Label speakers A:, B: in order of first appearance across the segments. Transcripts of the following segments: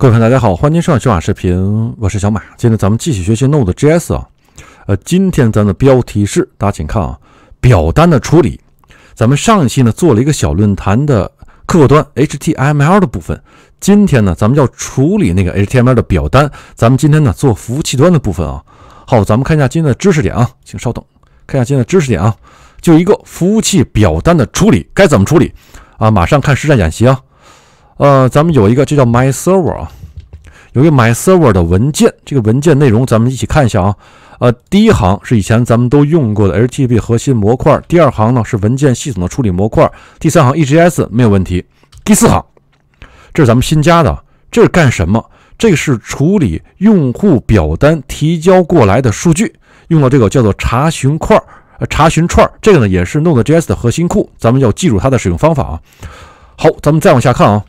A: 各位朋友，大家好，欢迎收看小马视频，我是小马。今天咱们继续学习 Node.js 啊，呃，今天咱的标题是，大家请看啊，表单的处理。咱们上一期呢做了一个小论坛的客户端 HTML 的部分，今天呢咱们要处理那个 HTML 的表单，咱们今天呢做服务器端的部分啊。好，咱们看一下今天的知识点啊，请稍等，看一下今天的知识点啊，就一个服务器表单的处理该怎么处理啊？马上看实战演习啊。呃，咱们有一个这叫 my server 啊，有一个 my server 的文件，这个文件内容咱们一起看一下啊。呃，第一行是以前咱们都用过的 HTTP 核心模块，第二行呢是文件系统的处理模块，第三行 e g s 没有问题，第四行这是咱们新加的，这是干什么？这个是处理用户表单提交过来的数据，用了这个叫做查询块儿、查询串儿，这个呢也是 Node.js 的核心库，咱们要记住它的使用方法啊。好，咱们再往下看啊。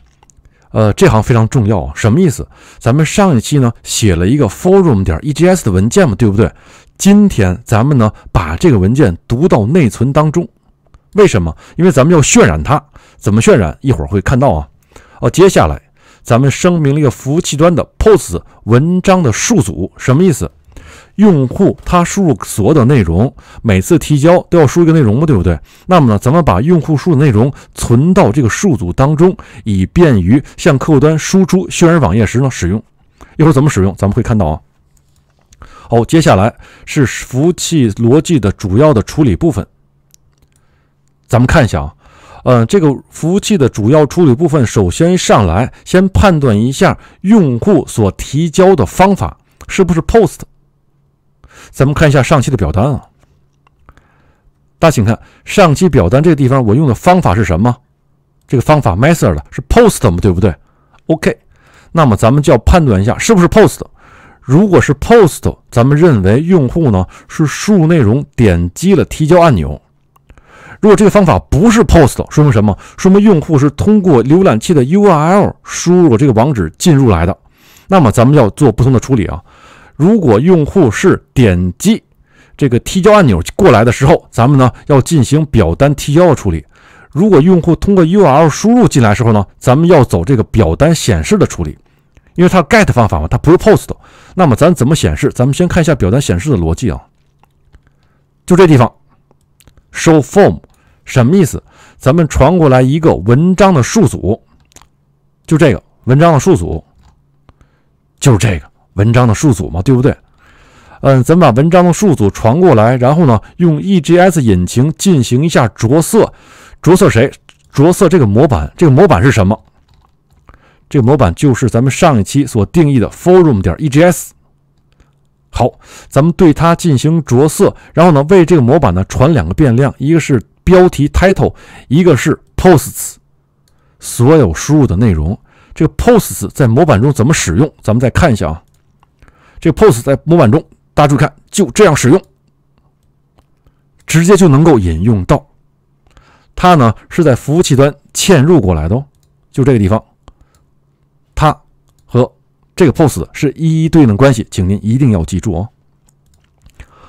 A: 呃，这行非常重要啊，什么意思？咱们上一期呢写了一个 forum 点 egs 的文件嘛，对不对？今天咱们呢把这个文件读到内存当中，为什么？因为咱们要渲染它，怎么渲染？一会儿会看到啊。哦，接下来咱们声明了一个服务器端的 posts 文章的数组，什么意思？用户他输入所有的内容，每次提交都要输一个内容嘛，对不对？那么呢，咱们把用户输的内容存到这个数组当中，以便于向客户端输出渲染网页时呢使用。一会儿怎么使用，咱们会看到啊。好，接下来是服务器逻辑的主要的处理部分。咱们看一下啊，嗯，这个服务器的主要处理部分，首先上来先判断一下用户所提交的方法是不是 POST。咱们看一下上期的表单啊，大家请看上期表单这个地方，我用的方法是什么？这个方法 method 是 post 对不对？OK，那么咱们就要判断一下是不是 post。如果是 post，咱们认为用户呢是输入内容点击了提交按钮；如果这个方法不是 post，说明什么？说明用户是通过浏览器的 URL 输入这个网址进入来的。那么咱们要做不同的处理啊。如果用户是点击这个提交按钮过来的时候，咱们呢要进行表单提交的处理。如果用户通过 URL 输入进来时候呢，咱们要走这个表单显示的处理，因为它 GET 方法嘛，它不是 POST。那么咱怎么显示？咱们先看一下表单显示的逻辑啊，就这地方，show form 什么意思？咱们传过来一个文章的数组，就这个文章的数组，就是这个。文章的数组嘛，对不对？嗯，咱把文章的数组传过来，然后呢，用 EGS 引擎进行一下着色。着色谁？着色这个模板。这个模板是什么？这个模板就是咱们上一期所定义的 forum 点 EGS。好，咱们对它进行着色，然后呢，为这个模板呢传两个变量，一个是标题 title，一个是 posts。所有输入的内容，这个 posts 在模板中怎么使用？咱们再看一下啊。这 POS 在模板中，大家注意看，就这样使用，直接就能够引用到。它呢是在服务器端嵌入过来的，哦，就这个地方，它和这个 POS 是一一对应的关系，请您一定要记住哦。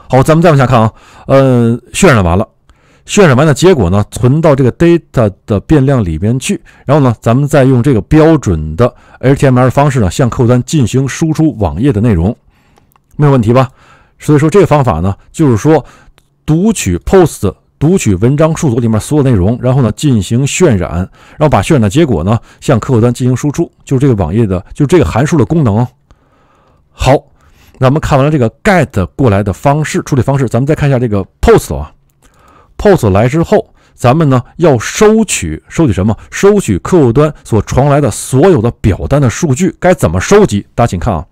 A: 好，咱们再往下看啊，呃，渲染完了，渲染完的结果呢，存到这个 data 的变量里边去，然后呢，咱们再用这个标准的 HTML 方式呢，向客户端进行输出网页的内容。没有问题吧？所以说这个方法呢，就是说读取 post 读取文章数组里面所有内容，然后呢进行渲染，然后把渲染的结果呢向客户端进行输出，就是这个网页的，就是这个函数的功能。好，那我们看完了这个 get 过来的方式处理方式，咱们再看一下这个 post 啊，post 来之后，咱们呢要收取收取什么？收取客户端所传来的所有的表单的数据，该怎么收集？大家请看啊。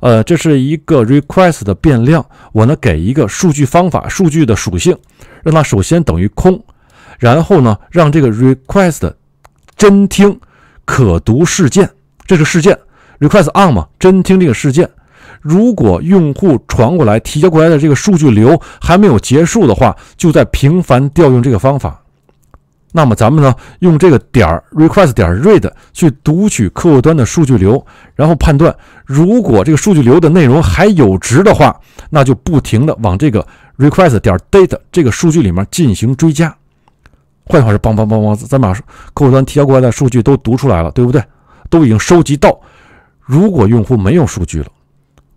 A: 呃，这是一个 request 的变量，我呢给一个数据方法，数据的属性，让它首先等于空，然后呢，让这个 request 真听可读事件，这是事件 request on 嘛，真听这个事件，如果用户传过来、提交过来的这个数据流还没有结束的话，就在频繁调用这个方法。那么咱们呢，用这个点儿 request 点 read 去读取客户端的数据流，然后判断，如果这个数据流的内容还有值的话，那就不停的往这个 request 点 data 这个数据里面进行追加。换句话说，梆梆梆梆，咱把客户端提交过来的数据都读出来了，对不对？都已经收集到。如果用户没有数据了，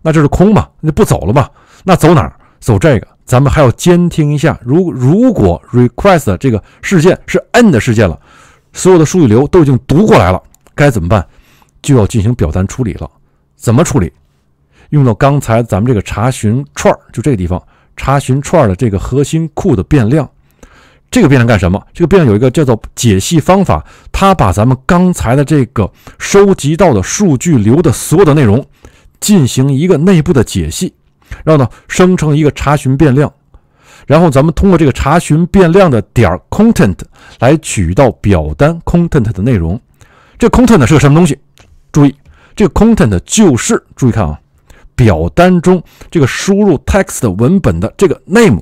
A: 那这是空嘛？那不走了嘛？那走哪儿？走这个。咱们还要监听一下，如如果 request 这个事件是 end 事件了，所有的数据流都已经读过来了，该怎么办？就要进行表单处理了。怎么处理？用到刚才咱们这个查询串儿，就这个地方查询串儿的这个核心库的变量。这个变量干什么？这个变量有一个叫做解析方法，它把咱们刚才的这个收集到的数据流的所有的内容进行一个内部的解析。然后呢，生成一个查询变量，然后咱们通过这个查询变量的点儿 content 来取到表单 content 的内容。这 content 是个什么东西？注意，这个 content 就是，注意看啊，表单中这个输入 text 文本的这个 name。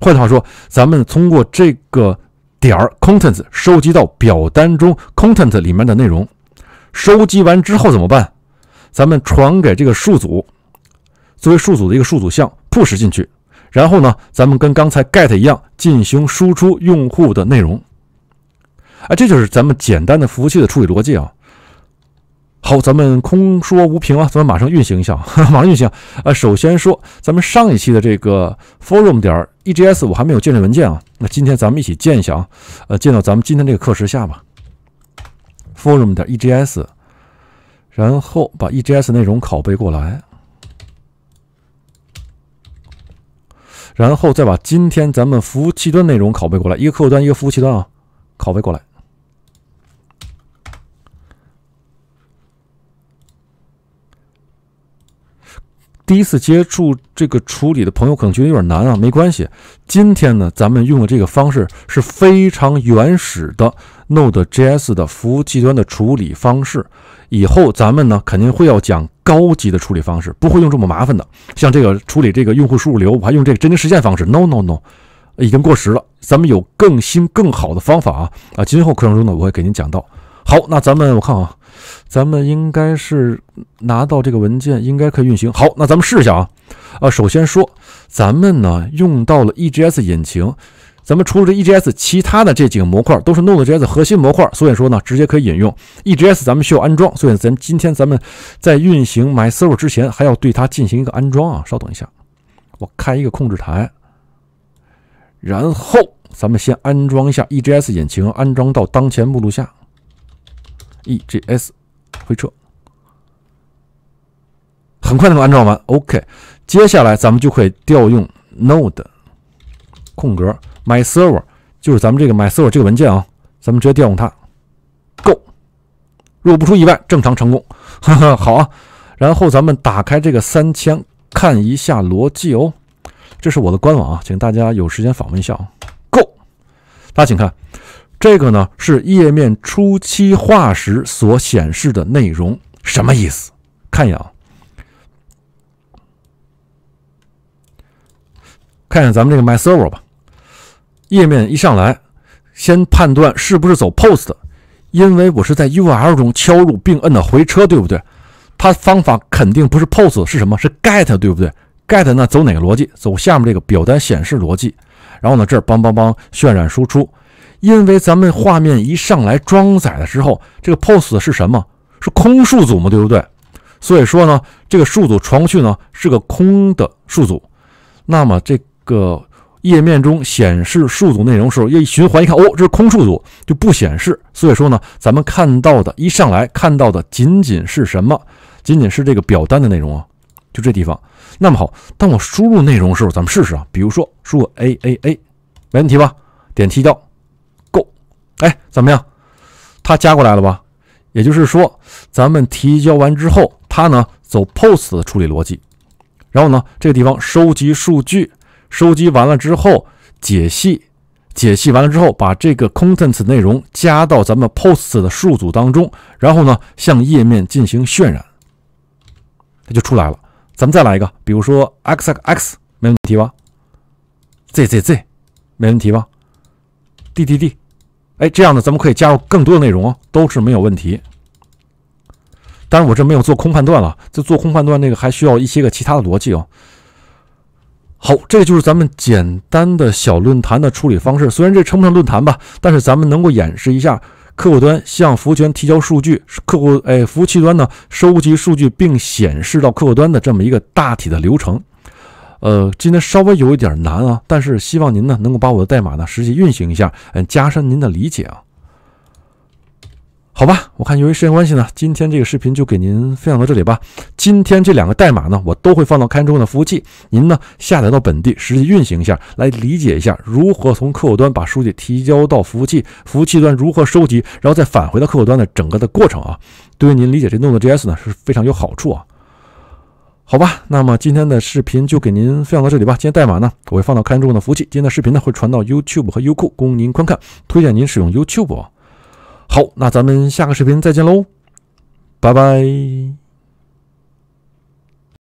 A: 换句话说，咱们通过这个点儿 content s 收集到表单中 content 里面的内容。收集完之后怎么办？咱们传给这个数组。作为数组的一个数组项，push 进去。然后呢，咱们跟刚才 get 一样，进行输出用户的内容。哎，这就是咱们简单的服务器的处理逻辑啊。好，咱们空说无凭啊，咱们马上运行一下，马上运行。呃，首先说，咱们上一期的这个 forum 点 e g s 我还没有建文件啊。那今天咱们一起建一下啊，呃，建到咱们今天这个课时下吧。forum 点 e g s 然后把 e g s 内容拷贝过来。然后再把今天咱们服务器端内容拷贝过来，一个客户端，一个服务器端啊，拷贝过来。第一次接触这个处理的朋友可能觉得有点难啊，没关系。今天呢，咱们用的这个方式是非常原始的 Node.js 的服务器端的处理方式。以后咱们呢肯定会要讲高级的处理方式，不会用这么麻烦的。像这个处理这个用户输入流，我还用这个真实事方式，No No No，已经过时了。咱们有更新更好的方法啊啊！今后课程中呢，我会给您讲到。好，那咱们我看啊。咱们应该是拿到这个文件，应该可以运行。好，那咱们试一下啊啊！首先说，咱们呢用到了 EGS 引擎，咱们除了这 EGS，其他的这几个模块都是 Node.js 核心模块，所以说呢，直接可以引用 EGS。咱们需要安装，所以咱今天咱们在运行 My Server 之前，还要对它进行一个安装啊。稍等一下，我开一个控制台，然后咱们先安装一下 EGS 引擎，安装到当前目录下。e g s，回车，很快能安装完。OK，接下来咱们就可以调用 node 空格 my server，就是咱们这个 my server 这个文件啊，咱们直接调用它。Go，如果不出意外，正常成功。好啊，然后咱们打开这个三千，看一下逻辑哦。这是我的官网啊，请大家有时间访问一下。啊。Go，大家请看。这个呢是页面初期化时所显示的内容，什么意思？看一眼，看一下咱们这个 my server 吧。页面一上来，先判断是不是走 post，因为我是在 URL 中敲入并摁的回车，对不对？它方法肯定不是 post，是什么？是 get，对不对？get 那走哪个逻辑？走下面这个表单显示逻辑。然后呢，这儿邦邦邦渲染输出。因为咱们画面一上来装载的时候，这个 post 是什么？是空数组吗？对不对？所以说呢，这个数组传过去呢是个空的数组。那么这个页面中显示数组内容时候，一循环一看，哦，这是空数组，就不显示。所以说呢，咱们看到的一上来看到的仅仅是什么？仅仅是这个表单的内容啊，就这地方。那么好，当我输入内容时候，咱们试试啊，比如说输入 a a a，没问题吧？点提交。哎，怎么样？他加过来了吧？也就是说，咱们提交完之后，他呢走 POST 的处理逻辑，然后呢这个地方收集数据，收集完了之后解析，解析完了之后把这个 content s 内容加到咱们 POST 的数组当中，然后呢向页面进行渲染，它就出来了。咱们再来一个，比如说 x x 没问题吧？z z z 没问题吧？d d d 哎，这样呢，咱们可以加入更多的内容哦，都是没有问题。当然，我这没有做空判断了，这做空判断那个还需要一些个其他的逻辑哦。好，这就是咱们简单的小论坛的处理方式。虽然这称不上论坛吧，但是咱们能够演示一下客户端向服务器提交数据，客户哎，服务器端呢收集数据并显示到客户端的这么一个大体的流程。呃，今天稍微有一点难啊，但是希望您呢能够把我的代码呢实际运行一下，嗯，加深您的理解啊。好吧，我看由于时间关系呢，今天这个视频就给您分享到这里吧。今天这两个代码呢，我都会放到看中的服务器，您呢下载到本地实际运行一下，来理解一下如何从客户端把数据提交到服务器，服务器端如何收集，然后再返回到客户端的整个的过程啊，对于您理解这 node.js 呢是非常有好处啊。好吧，那么今天的视频就给您分享到这里吧。今天代码呢，我会放到看中的服务器。今天的视频呢，会传到 YouTube 和优酷供您观看，推荐您使用 YouTube。好，那咱们下个视频再见喽，拜拜。